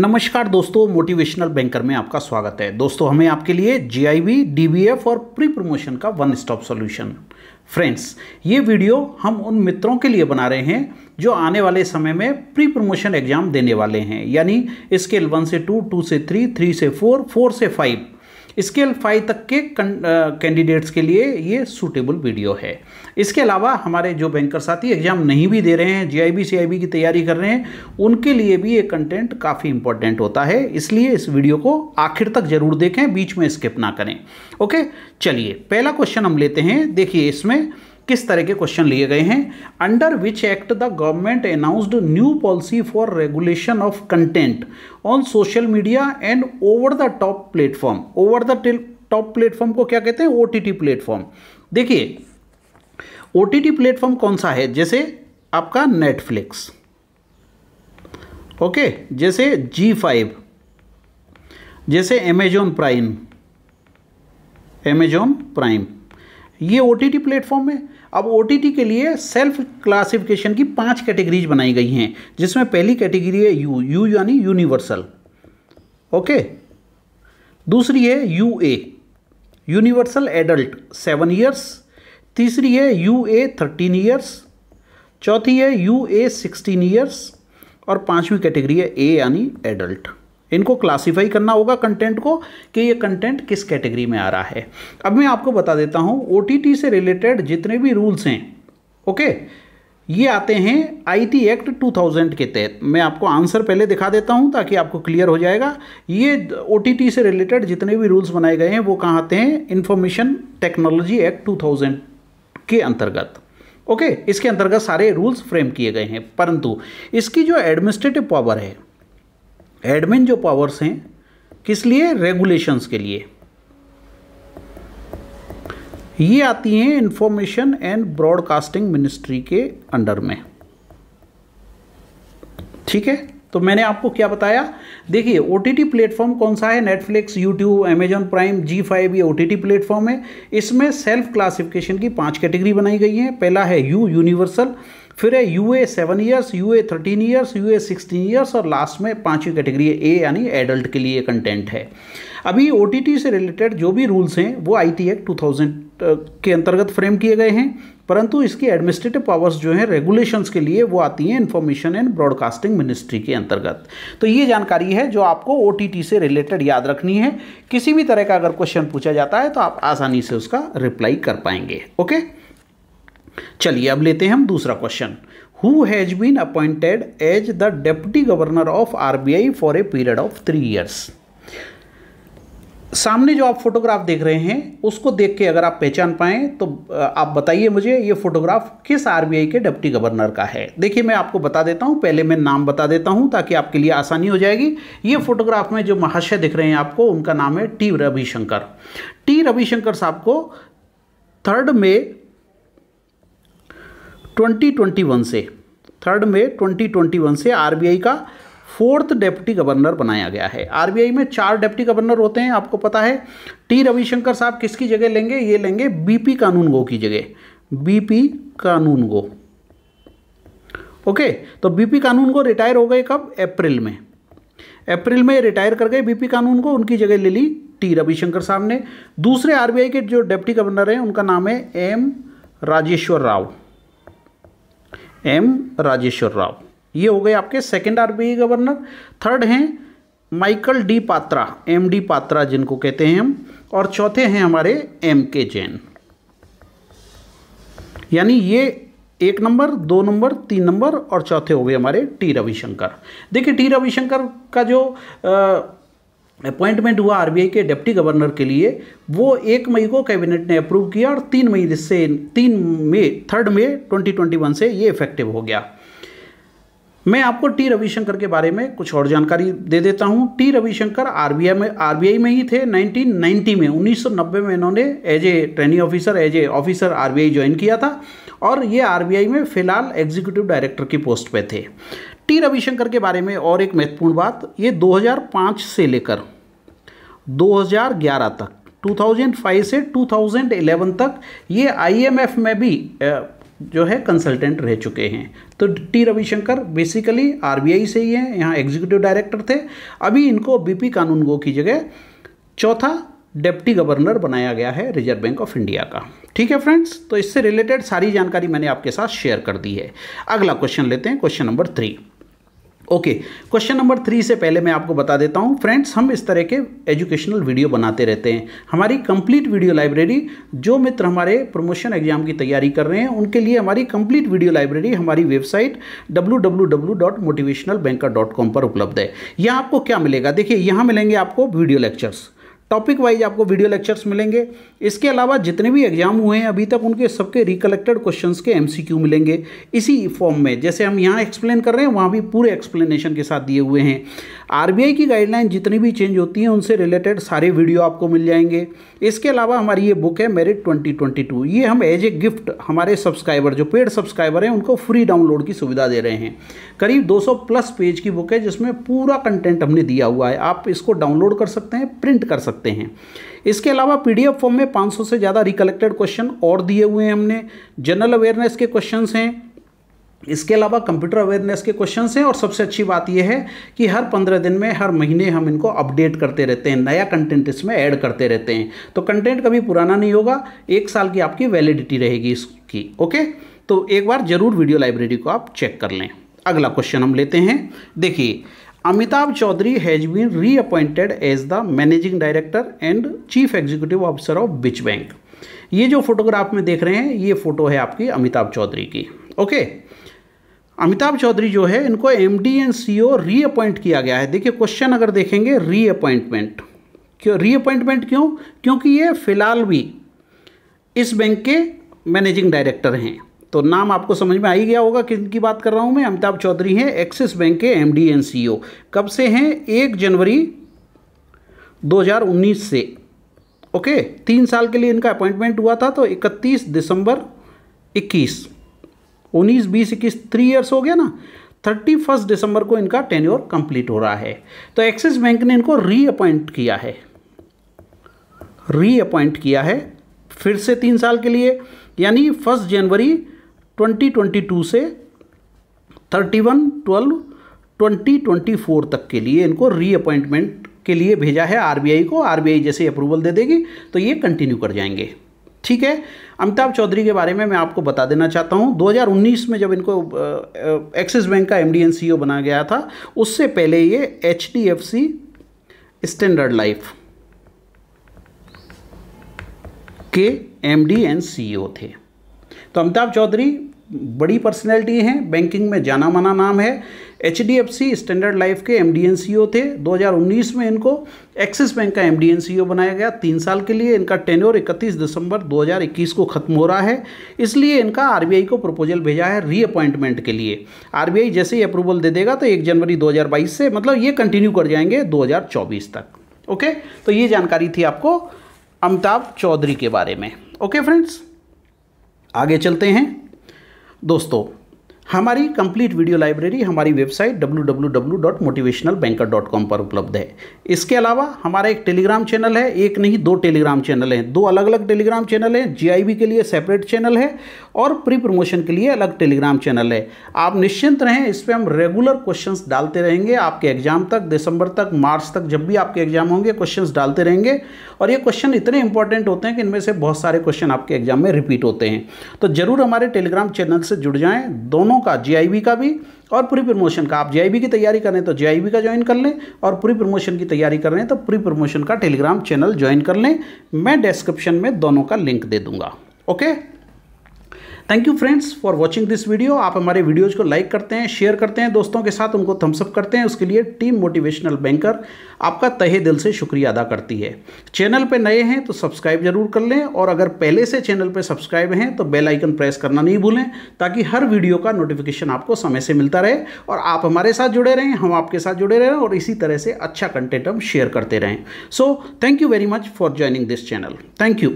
नमस्कार दोस्तों motivational banker में आपका स्वागत है दोस्तों हमें आपके लिए जीआईबी, डीबीएफ और प्री प्रमोशन का वन स्टॉप सॉल्यूशन फ्रेंड्स ये वीडियो हम उन मित्रों के लिए बना रहे हैं जो आने वाले समय में प्री प्रमोशन एग्जाम देने वाले हैं यानी स्केल वन से टू टू से थ्री थ्री से फोर फोर से फाइव स्केल फाइव तक के कैंडिडेट्स के लिए ये सूटेबल वीडियो है इसके अलावा हमारे जो बैंकर साथी एग्जाम नहीं भी दे रहे हैं जीआईबी सीआईबी की तैयारी कर रहे हैं उनके लिए भी ये कंटेंट काफ़ी इंपॉर्टेंट होता है इसलिए इस वीडियो को आखिर तक जरूर देखें बीच में स्किप ना करें ओके चलिए पहला क्वेश्चन हम लेते हैं देखिए इसमें किस तरह के क्वेश्चन लिए गए हैं under which act the government announced new policy for regulation of content on social media and over the top platform over the top platform को क्या कहते हैं ओ प्लेटफॉर्म देखिए ओ टी टी प्लेटफॉर्म कौन सा है जैसे आपका नेटफ्लिक्स ओके जैसे जी फाइव जैसे एमेजॉन प्राइम एमेजॉन प्राइम ये ओ टी टी प्लेटफॉर्म है अब ओ टी टी के लिए सेल्फ क्लासिफिकेशन की पांच कैटेगरीज बनाई गई हैं जिसमें पहली कैटेगरी है यू यू यानी यूनिवर्सल ओके दूसरी है U A universal adult seven years तीसरी है यू ए थर्टीन ईयर्स चौथी है यू ए सिक्सटीन ईयर्स और पांचवी कैटेगरी है ए यानी एडल्ट इनको क्लासिफाई करना होगा कंटेंट को कि ये कंटेंट किस कैटेगरी में आ रहा है अब मैं आपको बता देता हूँ ओ से रिलेटेड जितने भी रूल्स हैं ओके ये आते हैं आईटी एक्ट 2000 के तहत मैं आपको आंसर पहले दिखा देता हूं ताकि आपको क्लियर हो जाएगा ये ओ से रिलेटेड जितने भी रूल्स बनाए गए हैं वो कहाँ आते हैं इन्फॉर्मेशन टेक्नोलॉजी एक्ट 2000 के अंतर्गत ओके इसके अंतर्गत सारे रूल्स फ्रेम किए गए हैं परंतु इसकी जो एडमिनिस्ट्रेटिव पावर है एडमिन जो पावर्स हैं किस लिए रेगुलेशंस के लिए ये आती हैं इंफॉर्मेशन एंड ब्रॉडकास्टिंग मिनिस्ट्री के अंडर में ठीक है तो मैंने आपको क्या बताया देखिए ओ टी टी प्लेटफॉर्म कौन सा है Netflix YouTube Amazon prime Zee five ये ओ टी टी प्लेटफॉर्म है इसमें सेल्फ क्लासिफिकेशन की पांच कैटेगरी बनाई गई हैं पहला है यू यूनिवर्सल फिर है U A seven years U A thirteen years U A sixteen years और लास्ट में पांचवी कैटेगरी ए यानी एडल्ट के लिए कंटेंट है अभी ओ से रिलेटेड जो भी रूल्स हैं वो आई टी एक्ट टू के अंतर्गत फ्रेम किए गए हैं परंतु इसकी एडमिनिस्ट्रेटिव पावर्स जो हैं रेगुलेशंस के लिए वो आती हैं इन्फॉर्मेशन एंड ब्रॉडकास्टिंग मिनिस्ट्री के अंतर्गत तो ये जानकारी है जो आपको ओ से रिलेटेड याद रखनी है किसी भी तरह का अगर क्वेश्चन पूछा जाता है तो आप आसानी से उसका रिप्लाई कर पाएंगे ओके चलिए अब लेते हैं हम दूसरा question who has been appointed as the deputy governor of RBI for a period of three years सामने जो आप फोटोग्राफ देख रहे हैं उसको देख के अगर आप पहचान पाए तो आप बताइए मुझे ये फोटोग्राफ किस आरबीआई के डिप्टी गवर्नर का है देखिए मैं आपको बता देता हूँ पहले मैं नाम बता देता हूँ ताकि आपके लिए आसानी हो जाएगी ये फोटोग्राफ में जो महाशय दिख रहे हैं आपको उनका नाम है टी रविशंकर टी रविशंकर साहब को थर्ड में 2021 से थर्ड में 2021 से आरबीआई का फोर्थ डेप्टी गवर्नर बनाया गया है आरबीआई में चार डेप्टी गवर्नर होते हैं आपको पता है टी रविशंकर साहब किसकी जगह लेंगे ये लेंगे बीपी कानून गो की जगह बीपी कानून गो ओके तो बीपी कानून गो रिटायर हो गए कब अप्रैल में अप्रैल में रिटायर कर गए बीपी कानून को उनकी जगह ले ली टी रविशंकर साहब ने दूसरे आरबीआई के जो डेप्टी गवर्नर हैं उनका नाम है एम राजेश्वर राव एम राजेश्वर राव ये हो गए आपके सेकंड आरबीआई गवर्नर थर्ड हैं Michael D Patra M D Patra जिनको कहते हैं हम और चौथे हैं हमारे एम के जैन यानी ये एक नंबर दो नंबर तीन नंबर और चौथे हो गए हमारे टी रविशंकर देखिए टी रविशंकर का जो आ, अपॉइंटमेंट हुआ आरबीआई के डिप्टी गवर्नर के लिए वो एक मई को कैबिनेट ने अप्रूव किया और तीन मई से तीन मई थर्ड मई 2021 से ये इफेक्टिव हो गया मैं आपको टी रविशंकर के बारे में कुछ और जानकारी दे देता हूँ टी रविशंकर आरबीआई में आरबीआई में ही थे 1990 में 1990 में इन्होंने as a training officer as a officer आर ज्वाइन किया था और ये आर में फिलहाल एग्जीक्यूटिव डायरेक्टर की पोस्ट पे थे टी रविशंकर के बारे में और एक महत्वपूर्ण बात ये 2005 से लेकर 2011 तक 2005 से 2011 तक ये आईएमएफ में भी जो है कंसल्टेंट रह चुके हैं तो टी रविशंकर बेसिकली आरबीआई से ही हैं यहाँ एग्जीक्यूटिव डायरेक्टर थे अभी इनको बीपी कानूनगो की जगह चौथा डेप्टी गवर्नर बनाया गया है रिजर्व बैंक ऑफ इंडिया का ठीक है फ्रेंड्स तो इससे रिलेटेड सारी जानकारी मैंने आपके साथ शेयर कर दी है अगला क्वेश्चन लेते हैं question number three okay question number three से पहले मैं आपको बता देता हूँ फ्रेंड्स हम इस तरह के एजुकेशनल वीडियो बनाते रहते हैं हमारी कंप्लीट वीडियो लाइब्रेरी जो मित्र हमारे प्रमोशन एग्जाम की तैयारी कर रहे हैं उनके लिए हमारी कंप्लीट वीडियो लाइब्रेरी हमारी वेबसाइट डब्ल्यू पर उपलब्ध है यह आपको क्या मिलेगा देखिए यहाँ मिलेंगे आपको वीडियो लेक्चर्स टॉपिक वाइज आपको वीडियो लेक्चर्स मिलेंगे इसके अलावा जितने भी एग्जाम हुए हैं अभी तक उनके सबके रिकलेक्टेड क्वेश्चंस के एमसीक्यू मिलेंगे इसी फॉर्म में जैसे हम यहाँ एक्सप्लेन कर रहे हैं वहाँ भी पूरे एक्सप्लेनेशन के साथ दिए हुए हैं आरबीआई की गाइडलाइन जितनी भी चेंज होती हैं उनसे रिलेटेड सारे वीडियो आपको मिल जाएंगे इसके अलावा हमारी ये बुक है मेरिट ट्वेंटी ये हम एज ए गिफ्ट हमारे सब्सक्राइबर जो पेड सब्सक्राइबर हैं उनको फ्री डाउनलोड की सुविधा दे रहे हैं करीब दो प्लस पेज की बुक है जिसमें पूरा कंटेंट हमने दिया हुआ है आप इसको डाउनलोड कर सकते हैं प्रिंट कर सकते हैं इसके अलावा पीडीएफ फॉर्म में 500 से ज़्यादा रिकलेक्टेड क्वेश्चन और दिए हुए हैं हमने जनरल अवेयरनेस के क्वेश्चंस हैं इसके अलावा कंप्यूटर अवेयरनेस के क्वेश्चन हैं और सबसे अच्छी बात यह है कि हर पंद्रह दिन में हर महीने हम इनको अपडेट करते रहते हैं नया कंटेंट इसमें ऐड करते रहते हैं तो कंटेंट कभी पुराना नहीं होगा एक साल की आपकी वैलिडिटी रहेगी इसकी ओके तो एक बार जरूर वीडियो लाइब्रेरी को आप चेक कर लें अगला क्वेश्चन हम लेते हैं देखिए Chaudhary has been reappointed as the managing director and chief executive officer of which bank ये जो फोटोग्राफ में देख रहे हैं ये फोटो है आपकी अमिताभ चौधरी की ओके अमिताभ चौधरी जो है इनको M D and C O reappoint किया गया है देखिए क्वेश्चन अगर देखेंगे रीअपॉइंटमेंट क्यों रीअपॉइंटमेंट क्यों क्योंकि ये फिलहाल भी इस बैंक के मैनेजिंग डायरेक्टर हैं तो नाम आपको समझ में आ ही गया होगा किन की बात कर रहा हूं मैं अमिताभ चौधरी हैं एक्सिस बैंक के M D and C O कब से हैं एक जनवरी 2019 से ओके तीन साल के लिए इनका अपॉइंटमेंट हुआ था तो 31 दिसंबर 21 19 बीस इक्कीस थ्री ईयर्स हो गया ना थर्टी फर्स्ट दिसंबर को इनका टेन्योर कंप्लीट हो रहा है तो एक्सिस बैंक ने इनको रीअपॉइंट किया है रीअपॉइंट किया है फिर से तीन साल के लिए यानी फर्स्ट जनवरी 2022 से 31 12 2024 तक के लिए इनको रीअपॉइंटमेंट के लिए भेजा है आरबीआई को आरबीआई जैसे अप्रूवल दे देगी तो ये कंटिन्यू कर जाएंगे ठीक है अमिताभ चौधरी के बारे में मैं आपको बता देना चाहता हूँ 2019 में जब इनको एक्सिस बैंक का एम डी e बना गया था उससे पहले ये H D F C standard life के M D and C O थे तो अमिताभ चौधरी बड़ी पर्सनैलिटी हैं बैंकिंग में जाना माना नाम है H D F C standard life के M D and C O थे 2019 में इनको एक्सिस बैंक का M D and C O बनाया गया तीन साल के लिए इनका टेन्योर 31 दिसंबर 2021 को ख़त्म हो रहा है इसलिए इनका आर बी आई को प्रपोजल भेजा है रीअपॉइंटमेंट के लिए आर बी आई जैसे ही अप्रूवल दे देगा तो एक जनवरी बाईस से मतलब ये कंटिन्यू कर जाएंगे चौबीस तक ओके तो ये जानकारी थी आपको अमिताभ चौधरी के बारे में ओके फ्रेंड्स आगे चलते हैं दोस्तों हमारी कंप्लीट वीडियो लाइब्रेरी हमारी वेबसाइट डब्ल्यू पर उपलब्ध है इसके अलावा हमारा एक टेलीग्राम चैनल है एक नहीं दो टेलीग्राम चैनल हैं दो अलग अलग टेलीग्राम चैनल हैं जीआईबी के लिए सेपरेट चैनल है और प्री प्रमोशन के लिए अलग टेलीग्राम चैनल है आप निश्चिंत रहें इस पर हम रेगुलर क्वेश्चंस डालते रहेंगे आपके एग्जाम तक दिसंबर तक मार्च तक जब भी आपके एग्जाम होंगे क्वेश्चंस डालते रहेंगे और ये क्वेश्चन इतने इंपॉर्टेंट होते हैं कि इनमें से बहुत सारे क्वेश्चन आपके एग्जाम में रिपीट होते हैं तो ज़रूर हमारे टेलीग्राम चैनल से जुड़ जाएँ दोनों का जी का भी और प्री प्रमोशन का आप जे की तैयारी करें तो जे का ज्वाइन कर लें और प्री प्रमोशन की तैयारी कर रहे हैं तो प्री प्रमोशन का टेलीग्राम चैनल ज्वाइन कर लें मैं डिस्क्रिप्शन में दोनों का लिंक दे दूंगा okay thank you friends for watching this video आप हमारे वीडियोज़ को लाइक करते हैं शेयर करते हैं दोस्तों के साथ उनको थम्सअप करते हैं उसके लिए टीम मोटिवेशनल बैंकर आपका तहे दिल से शुक्रिया अदा करती है चैनल पर नए हैं तो सब्सक्राइब जरूर कर लें और अगर पहले से चैनल पर सब्सक्राइब हैं तो बेल आइकन प्रेस करना नहीं भूलें ताकि हर वीडियो का नोटिफिकेशन आपको समय से मिलता रहे और आप हमारे साथ जुड़े रहें हम आपके साथ जुड़े रहें और इसी तरह से अच्छा कंटेंट हम शेयर करते रहें so thank you very much for joining this channel thank you